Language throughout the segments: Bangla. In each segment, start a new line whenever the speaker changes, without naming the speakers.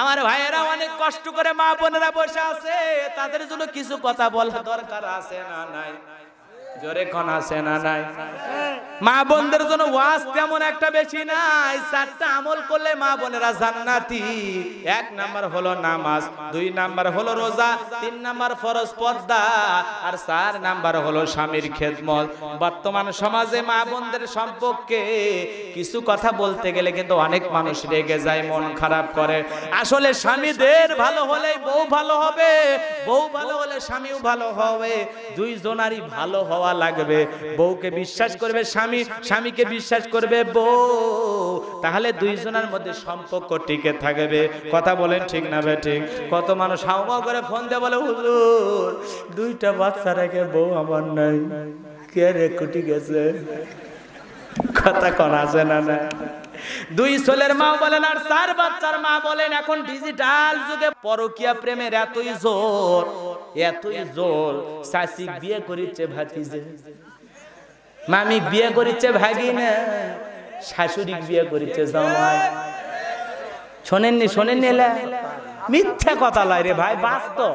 আমার ভাইয়েরা অনেক কষ্ট করে মা বোনেরা বসে আছে তাদের জন্য কিছু কথা বলা দরকার আছে না নাই জোরে আছে না নাই মা বোনদের জন্য ওয়াজ তেমন একটা বেশি নাই চারটা আমল করলে মা বোনেরা জান্নাতি এক নাম্বার হলো নামাজ দুই নাম্বার হলো রোজা তিন নাম্বার ফরজ পর্দা আর চার নাম্বার হলো স্বামীর খেদমত বর্তমান সমাজে মা বোনদের সম্পর্কে কিছু কথা বলতে গেলে কিন্তু অনেক মানুষ রেগে যায় মন খারাপ করে আসলে স্বামীদের ভালো হলে বউ ভালো হবে বউ ভালো হলে স্বামীও ভালো হবে দুইজনারই ভালো হওয়া হওয়া লাগবে বউকে বিশ্বাস করবে স্বামী স্বামীকে বিশ্বাস করবে বউ তাহলে দুইজনের মধ্যে সম্পর্ক টিকে থাকবে কথা বলেন ঠিক না ভাই ঠিক কত মানুষ হাওয়া করে ফোন দিয়ে বলে হুজুর দুইটা বাচ্চা রেখে বউ আমার নাই কে রে কুটি গেছে কথা করা না দুই ছেলের মা বলেন আর চার বাচ্চার মা বলেন এখন ডিজিটাল যুগে পরকিয়া প্রেমের এতই জোর এতই জোর শাসি বিয়ে করিচ্ছে ভাতিজে মামি বিয়ে করিচ্ছে না শাশুড়ি বিয়ে করিচ্ছে জামাই শোনেননি শোনেননি মিথ্যা কথা লাই রে ভাই বাস্তব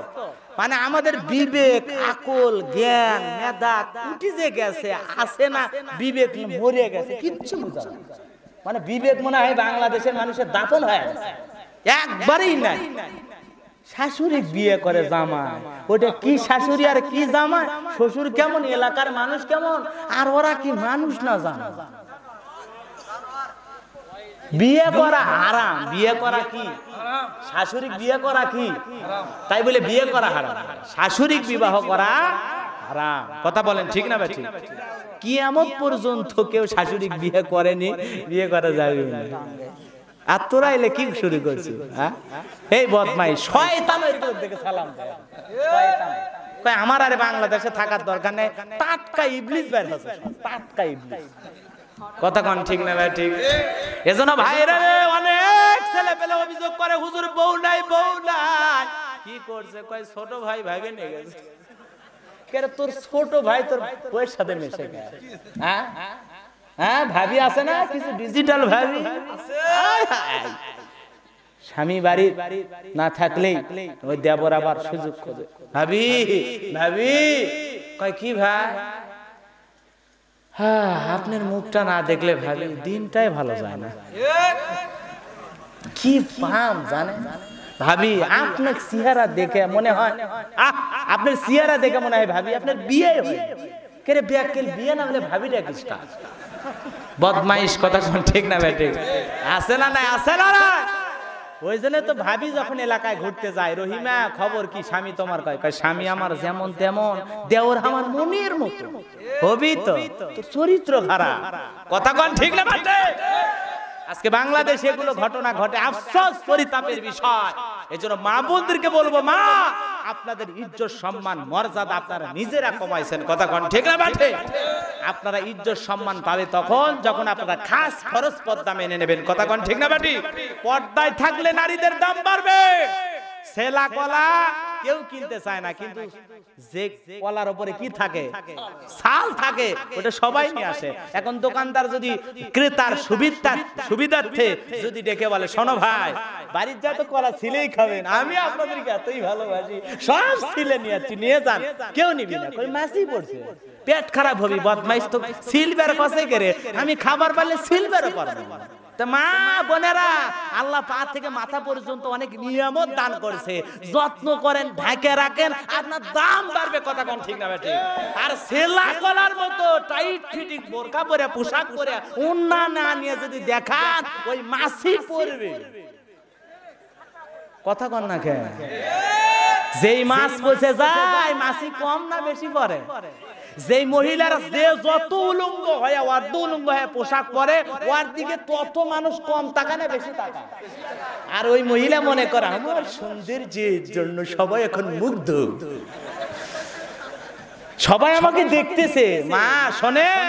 মানে আমাদের বিবেক আকল জ্ঞান মেধা কুটি যে গেছে আছে না বিবেক মরে গেছে কিচ্ছু বুঝা মানে বিবেক মনে হয় বাংলাদেশের মানুষের দাপন হয় একবারেই নাই শাশুড়ি বিয়ে করে জামা ওটা কি শাশুড়ি আর কি জামা শ্বশুর কেমন এলাকার মানুষ কেমন আর ওরা কি মানুষ না জানা বিয়ে করা হারাম বিয়ে করা কি শাশুড়ি বিয়ে করা কি তাই বলে বিয়ে করা হারাম শাশুড়ি বিবাহ করা হারাম কথা বলেন ঠিক না ঠিক কিয়ামত পর্যন্ত কেউ শাশুড়ি বিয়ে করেনি বিয়ে করা যাবে আর তোরা এলে কি শুরু করছিস হ্যাঁ? এই বদমাই শয়তানের তোর দিকে সালাম আমার আরে বাংলাদেশে থাকার দরকার নেই টাটকা ইবলিশ বের হচ্ছে টাটকা ইবলিশ কথা কন ঠিক না ভাই ঠিক এজন্য ভাইরা অনেক ছেলে পেলে অভিযোগ করে হুজুর বউ নাই বউ নাই কি করছে কয় ছোট ভাই ভাবে নিয়ে গেছে তোর ছোট ভাই তোর সাথে মিশে গেছে হ্যাঁ হ্যাঁ ভাবি আছে না কিছু ডিজিটাল ভাবি স্বামী বাড়ি না থাকলেই ওই দেবর আবার সুযোগ খোঁজে ভাবি ভাবি কয় কি ভাই হ্যাঁ আপনার মুখটা না দেখলে ভাবি দিনটাই ভালো যায় না কি পাম জানে ভাবি আপনার চেহারা দেখে মনে হয় আপনার চেহারা দেখে মনে হয় ভাবি আপনার বিয়ে কেরে বিয়া বিয়ে না হলে ভাবি ডাকিস বদমাইশ কথা ঠিক না ব্যাটে আছে না আসে আছে না না ওই জন্য তো ভাবি যখন এলাকায় ঘুরতে যায় রহিমা খবর কি স্বামী তোমার কয় কয় স্বামী আমার যেমন তেমন দেওর আমার মনের মতো হবি তো চরিত্র খারাপ কথা কন ঠিক না আজকে বাংলাদেশে এগুলো ঘটনা ঘটে আফসোস পরিতাপের বিষয় এজন্য মা বোনদেরকে বলবো মা আপনাদের ইজ্জত সম্মান মর্যাদা আপনারা নিজেরা কমাইছেন কথা কন ঠিক না বাঠে আপনারা ইজ্জত সম্মান পাবে তখন যখন আপনারা খাস খরচ পর্দা মেনে নেবেন কথা কন ঠিক না বাটি পর্দায় থাকলে নারীদের দাম বাড়বে সেলা কলা কেউ কিনতে চায় না কিন্তু যে কলার উপরে কি থাকে সাল থাকে ওটা সবাই নিয়ে আসে এখন দোকানদার যদি ক্রেতার সুবিধা সুবিধার্থে যদি ডেকে বলে শোনো ভাই বাড়ির যা তো কলা ছিলেই খাবেন আমি আপনাদেরকে এতই ভালোবাসি সব ছিলে নিয়ে যাচ্ছি নিয়ে যান কেউ নিবি না কই মাছই পড়ছে পেট খারাপ হবি বদমাইশ তো সিলভার কষে করে আমি খাবার পারলে সিলভারও পারবো না মা বোনেরা আল্লাহ পা থেকে মাথা পর্যন্ত অনেক নিয়ামত দান করেছে যত্ন করেন ঢেকে রাখেন আপনার দাম বাড়বে কথা কম ঠিক না ঠিক আর সেলা কলার মতো টাইট ফিটিং বোরকা পরে পোশাক পরে উন্না না নিয়ে যদি দেখান ওই মাসি পড়বে কথা কন না খেয়ে যেই মাছ বসে যায় মাসি কম না বেশি পরে যেই মহিলার যে যত উলঙ্গ হয় অর্ধ উলঙ্গ হয় পোশাক পরে ওর দিকে তত মানুষ কম টাকা না বেশি টাকা আর ওই মহিলা মনে করে আমার সুন্দর যে জন্য সবাই এখন মুগ্ধ সবাই আমাকে দেখতেছে মা শোনেন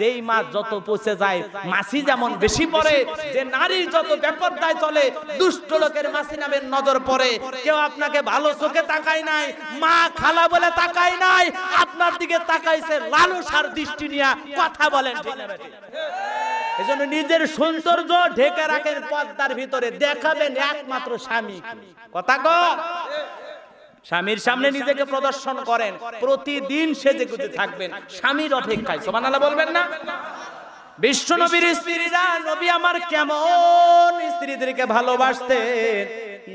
যেই মাছ যত পচে যায় মাছি যেমন বেশি পড়ে যে নারীর যত বেপরদায় চলে দুষ্ট লোকের মাছি নামের নজর পড়ে কেউ আপনাকে ভালো চোখে তাকায় নাই মা খালা বলে তাকায় নাই আপনার দিকে তাকাইছে লালসার দৃষ্টি নিয়ে কথা বলেন এজন্য নিজের সৌন্দর্য ঢেকে রাখেন পর্দার ভিতরে দেখাবেন একমাত্র স্বামী কথা কো স্বামীর সামনে নিজেকে প্রদর্শন করেন প্রতিদিন সেজে গুজে থাকবেন স্বামীর অপেক্ষায় সোমান আল্লাহ বলবেন না বিশ্ব নবীর স্ত্রীরা নবী আমার কেমন স্ত্রীদেরকে ভালোবাসতেন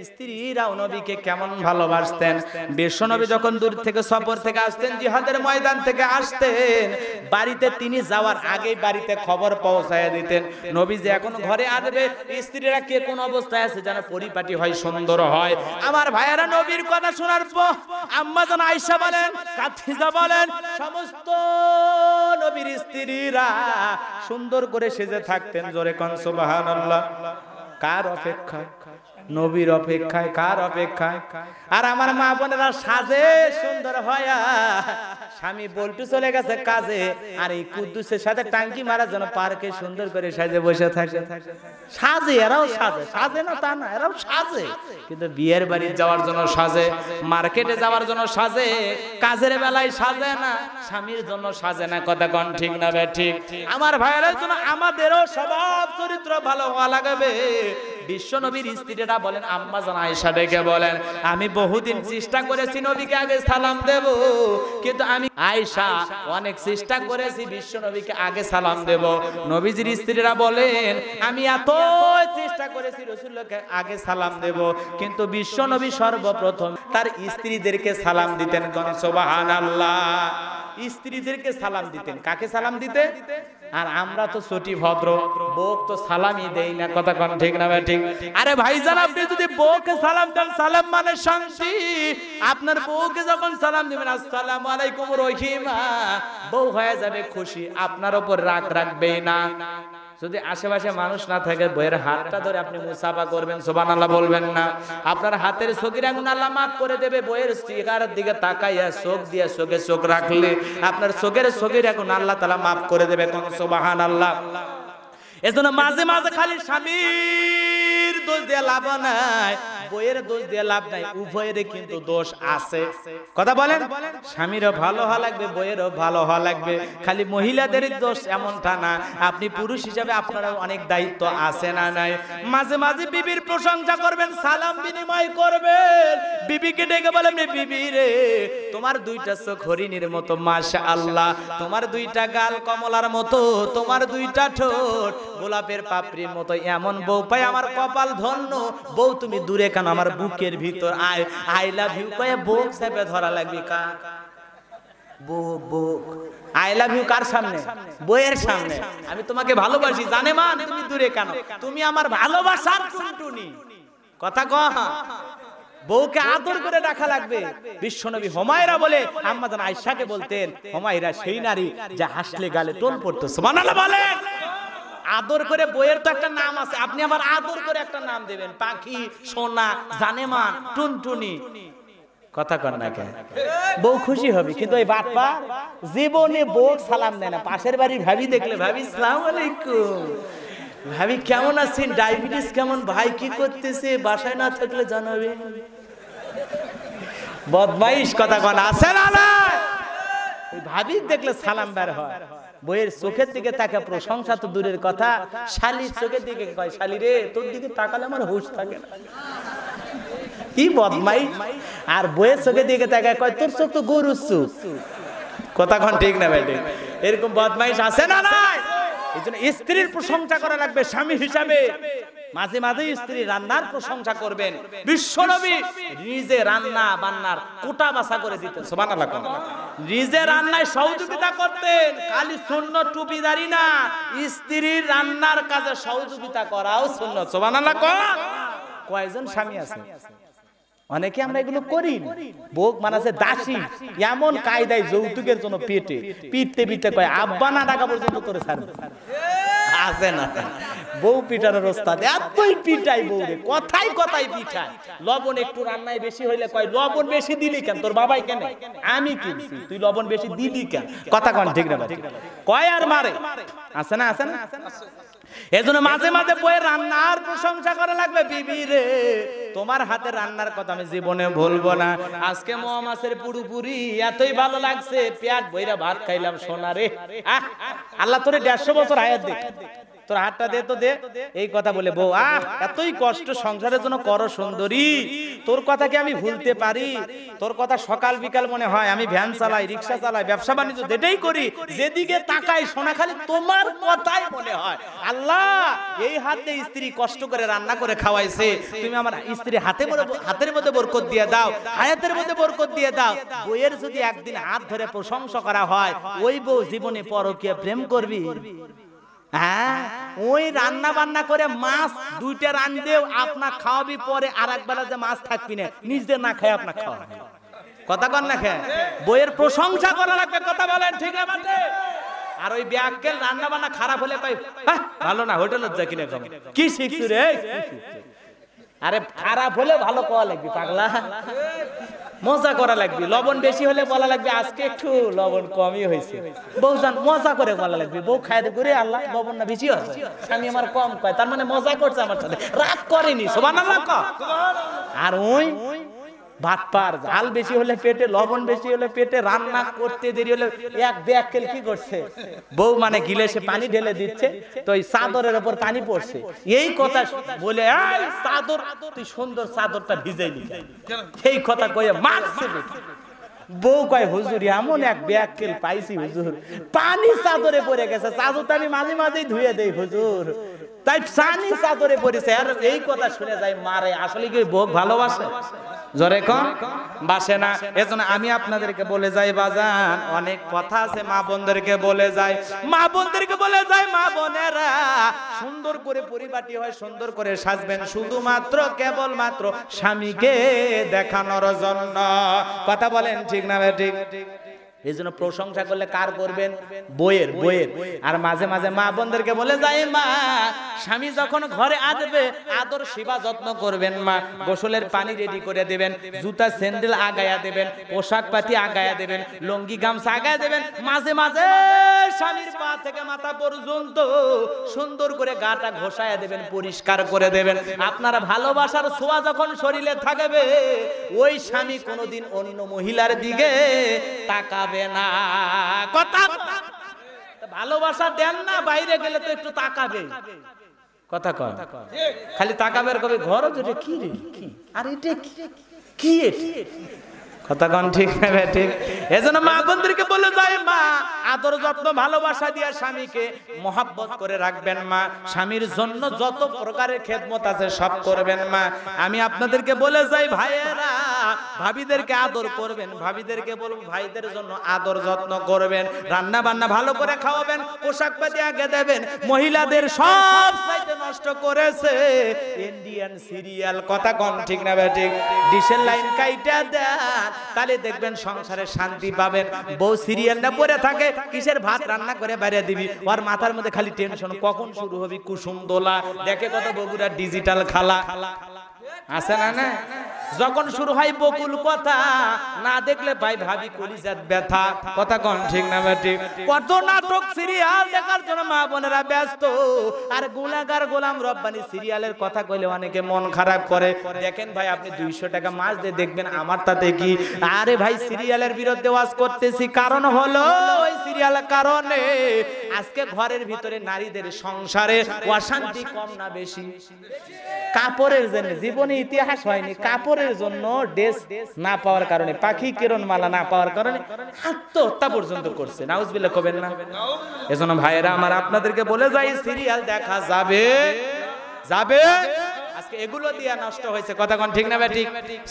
স্ত্রীরাও নবীকে কেমন ভালোবাসতেন বিশ্বনবী যখন দূর থেকে সফর থেকে আসতেন জিহাদের ময়দান থেকে আসতেন বাড়িতে তিনি যাওয়ার আগেই বাড়িতে খবর পৌঁছায় দিতেন নবী যে এখন ঘরে আসবে স্ত্রীরা কে কোন অবস্থায় আছে যেন পরিপাটি হয় সুন্দর হয় আমার ভাইয়েরা নবীর কথা শোনার পর আম্মা যেন আয়সা বলেন কাথিজা বলেন সমস্ত নবীর স্ত্রীরা সুন্দর করে সেজে থাকতেন জোরে কন সুবহানাল্লাহ কার অপেক্ষা নবীর অপেক্ষায় কার অপেক্ষায় আর আমার মা বোনেরা সাজে সুন্দর হয়া স্বামী বল্টু চলে গেছে কাজে আর এই কুদ্দুসের সাথে টাঙ্কি মারার জন্য পার্কে সুন্দর করে সাজে বসে থাকে সাজে এরাও সাজে সাজে না তা না এরাও সাজে কিন্তু বিয়ের বাড়ি যাওয়ার জন্য সাজে মার্কেটে যাওয়ার জন্য সাজে কাজের বেলায় সাজে না স্বামীর জন্য সাজে না কথা কন ঠিক না বে ঠিক আমার ভাইয়ের জন্য আমাদেরও স্বভাব চরিত্র ভালো হওয়া লাগবে বিশ্বনবীর স্ত্রীরা বলেন আম্মা জান ডেকে বলেন আমি বহুদিন চেষ্টা করেছি নবীকে আগে সালাম দেব কিন্তু আমি আয়সা অনেক চেষ্টা করেছি বিশ্ব নবীকে আগে সালাম দেব নবীজির স্ত্রীরা বলেন আমি এত চেষ্টা করেছি রসুল্লকে আগে সালাম দেব কিন্তু বিশ্ব নবী সর্বপ্রথম তার স্ত্রীদেরকে সালাম দিতেন গণ সোবাহান আল্লাহ স্ত্রীদেরকে সালাম দিতেন কাকে সালাম দিতে আর আমরা তো ছোটি ভদ্র বোক তো সালামই দেই না কথা কোন ঠিক না ঠিক আরে ভাইজান আপনি যদি বউকে সালাম দেন সালাম মানে শান্তি আপনার বউকে যখন সালাম দিবেন আসসালামু আলাইকুম রহিমা বউ হয়ে যাবে খুশি আপনার উপর রাগ রাখবে না যদি আশেপাশে মানুষ না থাকে বইয়ের হাতটা ধরে আপনি মুসাফা করবেন সোবান আল্লাহ বলবেন না আপনার হাতের সগির আঙ্গুন আল্লাহ মাফ করে দেবে বইয়ের স্টিকারের দিকে তাকাইয়া চোখ দিয়ে চোখে চোখ রাখলে আপনার চোখের সগির আঙ্গুন আল্লাহ তালা মাফ করে দেবে কোন সোবাহান আল্লাহ এজন্য মাঝে মাঝে খালি স্বামীর দোষ দিয়ে লাভ নাই বইয়ের দোষ দিয়ে লাভ নাই উভয়ের কিন্তু দোষ আছে কথা বলেন স্বামীরও ভালো হওয়া লাগবে বইয়েরও ভালো হওয়া লাগবে খালি মহিলাদের দোষ এমনটা না আপনি পুরুষ হিসাবে আপনার অনেক দায়িত্ব আছে না নাই মাঝে মাঝে বিবির প্রশংসা করবেন সালাম বিনিময় করবেন বিবিকে ডেকে বলেন বিবি রে তোমার দুইটা চোখ হরিণীর মতো মাসা আল্লাহ তোমার দুইটা গাল কমলার মতো তোমার দুইটা ঠোঁট গোলাপের পাপড়ির মতো এমন বউ পাই আমার কপাল ধন্য বউ তুমি দূরে কেন আমার বুকের ভিতর আই আই লাভ ইউ কয়ে বোক সেপে ধরা লাগবে কা বোক বোক আই লাভ ইউ কার সামনে বইয়ের সামনে আমি তোমাকে ভালোবাসি জানে মা তুমি দূরে কেন তুমি আমার ভালোবাসার টুনটুনি কথা কহা বউকে আদর করে রাখা লাগবে বিশ্বনবী হোমায়রা বলে আম্মাদান আয়সাকে বলতেন হোমায়রা সেই নারী যা হাসলে গালে টোল পড়তো সুবহানাল্লাহ বলেন আদর করে বইয়ের তো একটা নাম আছে আপনি আবার আদর করে একটা নাম দেবেন পাখি সোনা জানেমান টুনটুনি কথা কর না কেন বউ খুশি হবে কিন্তু ওই বাপা জীবনে বউ সালাম দেয় না পাশের বাড়ির ভাবি দেখলে ভাবি সালাম আলাইকুম ভাবি কেমন আছেন ডায়াবেটিস কেমন ভাই কি করতেছে বাসায় না থাকলে জানাবে বদমাইশ কথা কন আছে না ভাবি দেখলে সালাম বের হয় বইয়ের চোখের দিকে তাকে প্রশংসা তো দূরের কথা শালির চোখের দিকে কয় শালি রে তোর দিকে তাকালে আমার হুশ থাকে না কি বদমাই আর বইয়ের চোখের দিকে তাকে কয় তোর চোখ তো গরুর চোখ কথা কন ঠিক না ভাই এরকম বদমাইশ আছে না নাই এই জন্য স্ত্রীর প্রশংসা করা লাগবে স্বামী হিসাবে মাঝে মাঝে স্ত্রী রান্নার প্রশংসা করবেন বিশ্বনবী নিজে রান্না বান্নার কোটা বাসা করে দিতেন নিজে রান্নায় সহযোগিতা করতেন খালি শূন্য টুপি দাঁড়ি না স্ত্রীর রান্নার কাজে সহযোগিতা করাও শূন্য সুবহানাল্লাহ কয়েকজন স্বামী আছে অনেকে আমরা এগুলো করি ভোগ মানে দাসী এমন কায়দায় যৌতুকের জন্য পেটে পিটতে পিটতে কয় আব্বা না টাকা পর্যন্ত করে ছাড়বে আছে না বউ পিটানোর ওস্তাদ এতই পিটাই বউ রে কথাই কথাই পিঠায় লবণ একটু রান্নায় বেশি হইলে কয় লবণ বেশি দিলি কেন তোর বাবাই কেন আমি কিনছি তুই লবণ বেশি দিলি কেন কথা কন ঠিক না কয় আর মারে আছে না আছে না এজন্য মাঝে মাঝে বইয়ের রান্নার প্রশংসা করা লাগবে বিবি রে তোমার হাতে রান্নার কথা আমি জীবনে ভুলবো না আজকে মোয়া মাছের পুরোপুরি এতই ভালো লাগছে পেট বইরা ভাত খাইলাম সোনা রে আল্লাহ তোরে দেড়শো বছর আয়াত দেখ তোর হাতটা দে তো দে এই কথা বলে বউ আহ এতই কষ্ট সংসারের জন্য কর সুন্দরী তোর কথা কি আমি ভুলতে পারি তোর কথা সকাল বিকাল মনে হয় আমি ভ্যান চালাই রিক্সা চালাই ব্যবসা বাণিজ্য যেটাই করি যেদিকে তাকাই সোনা খালি তোমার কথাই মনে হয় আল্লাহ এই হাতে স্ত্রী কষ্ট করে রান্না করে খাওয়াইছে তুমি আমার স্ত্রী হাতে হাতের মধ্যে বরকত দিয়ে দাও হায়াতের মধ্যে বরকত দিয়ে দাও বইয়ের যদি একদিন হাত ধরে প্রশংসা করা হয় ওই বউ জীবনে পরকে প্রেম করবি হ্যাঁ ওই রান্না বান্না করে মাছ দুইটা রান্ধেও আপনার খাওয়াবি পরে আর একবেলা যে মাছ থাকবি না নিজদের না খায় আপনার খাওয়া কথা কন না খেয়ে বইয়ের প্রশংসা করা লাগবে কথা বলেন ঠিক আছে আর ওই ব্যাগকেল রান্না বান্না খারাপ হলে কই হ্যাঁ, ভালো না হোটেলের যা কিনে খাবো কি শিখছি রে আরে খারাপ হলে ভালো কোয়া লাগবে পাগলা মজা করা লাগবে লবণ বেশি হলে বলা লাগবে আজকে একটু লবণ কমই হয়েছে বউজান মজা করে বলা লাগবে বউ খায় করে আল্লাহ লবণ না বেশি হয় আমি আমার কম কয় তার মানে মজা করছে আমার সাথে রাগ করেনি সোমান আর ওই ভাত পার ঝাল বেশি হলে পেটে লবণ বেশি হলে পেটে রান্না করতে দেরি হলে এক ব্যাকেল কি করছে বউ মানে গিলে সে পানি ঢেলে দিচ্ছে তো এই চাদরের ওপর পানি পড়ছে এই কথা বলে চাদর তুই সুন্দর চাদরটা ভিজে নি এই কথা কয়ে মারছে বউ কয় হুজুর এমন এক ব্যাকেল পাইছি হুজুর পানি চাদরে পড়ে গেছে চাদরটা আমি মাঝে মাঝেই ধুয়ে দেই হুজুর তাই সানি চাদরে পড়েছে আর এই কথা শুনে যায় মারে আসলে কি ভোগ ভালোবাসে জরে কম বাসে না এজন্য আমি আপনাদেরকে বলে যাই বাজান অনেক কথা আছে মা বোনদেরকে বলে যাই মা বোনদেরকে বলে যাই মা বোনেরা সুন্দর করে পরিপাটি হয় সুন্দর করে সাজবেন শুধুমাত্র মাত্র স্বামীকে দেখানোর জন্য কথা বলেন ঠিক না ঠিক এই জন্য প্রশংসা করলে কার করবেন বইয়ের বইয়ের আর মাঝে মাঝে মা বোনদেরকে বলে যায় মা স্বামী যখন ঘরে আসবে আদর সেবা যত্ন করবেন মা গোসলের পানি রেডি করে দেবেন জুতা স্যান্ডেল আগায়া দেবেন পোশাক পাতি আগায়া দেবেন লঙ্গি গামছা আগায়া দেবেন মাঝে মাঝে স্বামীর পা থেকে মাথা পর্যন্ত সুন্দর করে গাটা ঘষায়া দেবেন পরিষ্কার করে দেবেন আপনার ভালোবাসার ছোঁয়া যখন শরীরে থাকবে ওই স্বামী কোনোদিন অন্য মহিলার দিকে তাকাবে যাবে না কথা ভালোবাসা দেন না বাইরে গেলে তো একটু তাকাবে কথা কথা খালি তাকাবে কবে ঘর যেটা কি রে কি আর এটা কি কথা কন ঠিক হবে ঠিক এজন্য মা বন্ধুকে বলে যায় মা আদর যত্ন ভালোবাসা স্বামীকে মোহাব্বত করে রাখবেন মা স্বামীর জন্য যত প্রকারের খেদমত আছে সব করবেন মা আমি আপনাদেরকে বলে যাই ভাইয়েরা ভাবিদেরকে আদর করবেন ভাবিদেরকে বলবো ভাইদের জন্য আদর যত্ন করবেন রান্না বান্না ভালো করে খাওয়াবেন পোশাক পাতি আগে দেবেন মহিলাদের সব সাইতে নষ্ট করেছে ইন্ডিয়ান সিরিয়াল কথা কম ঠিক না ঠিক ডিশের লাইন কাইটা দেন তাহলে দেখবেন সংসারে শান্তি পাবেন বউ সিরিয়াল না পড়ে থাকে কিসের ভাত রান্না করে বাইরে দিবি ওর মাথার মধ্যে খালি টেনশন কখন শুরু হবে কুসুম দোলা দেখে কত বগুড়া ডিজিটাল খালা খালা আছে না না যখন শুরু হয় বকুল কথা না দেখলে ভাই ভাবি কলিজাত ব্যথা কথা কন ঠিক না বেটি কত নাটক সিরিয়াল দেখার জন্য মা বোনেরা ব্যস্ত আর গোলাগার গোলাম রব্বানি সিরিয়ালের কথা কইলে অনেকে মন খারাপ করে দেখেন ভাই আপনি দুইশো টাকা মাস দিয়ে দেখবেন আমার তাতে কি আরে ভাই সিরিয়ালের বিরুদ্ধে ওয়াজ করতেছি কারণ হলো ওই সিরিয়াল কারণে আজকে ঘরের ভিতরে নারীদের সংসারে অশান্তি কম না বেশি কাপড়ের জন্য জীবনে ইতিহাস হয়নি কাপড়ের জন্য ড্রেস না পাওয়ার কারণে পাখি কিরণ মালা না পাওয়ার কারণে আত্মহত্যা পর্যন্ত করছে নাউজ বিলে কবেন না এজন্য ভাইয়েরা আমার আপনাদেরকে বলে যাই সিরিয়াল দেখা যাবে যাবে আজকে এগুলো দিয়া নষ্ট হয়েছে কথা কোন ঠিক না বেটি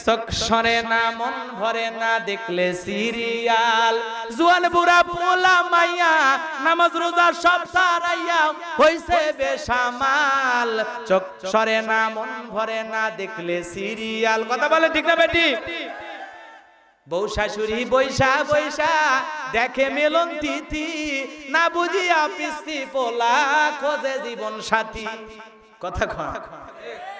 চোখ সরে না মন ভরে না দেখলে সিরিয়াল জুয়ান বুড়া পোলা মাইয়া নামাজ রোজা সব সারাইয়া হইছে বেসামাল চোখ সরে না মন ভরে না দেখলে সিরিয়াল কথা বলে ঠিক না বেটি বউ শাশুড়ি বৈশা বৈশা দেখে মেলন তিথি না বুঝিয়া পিস্তি পোলা খোঁজে জীবন সাথী কথা কথা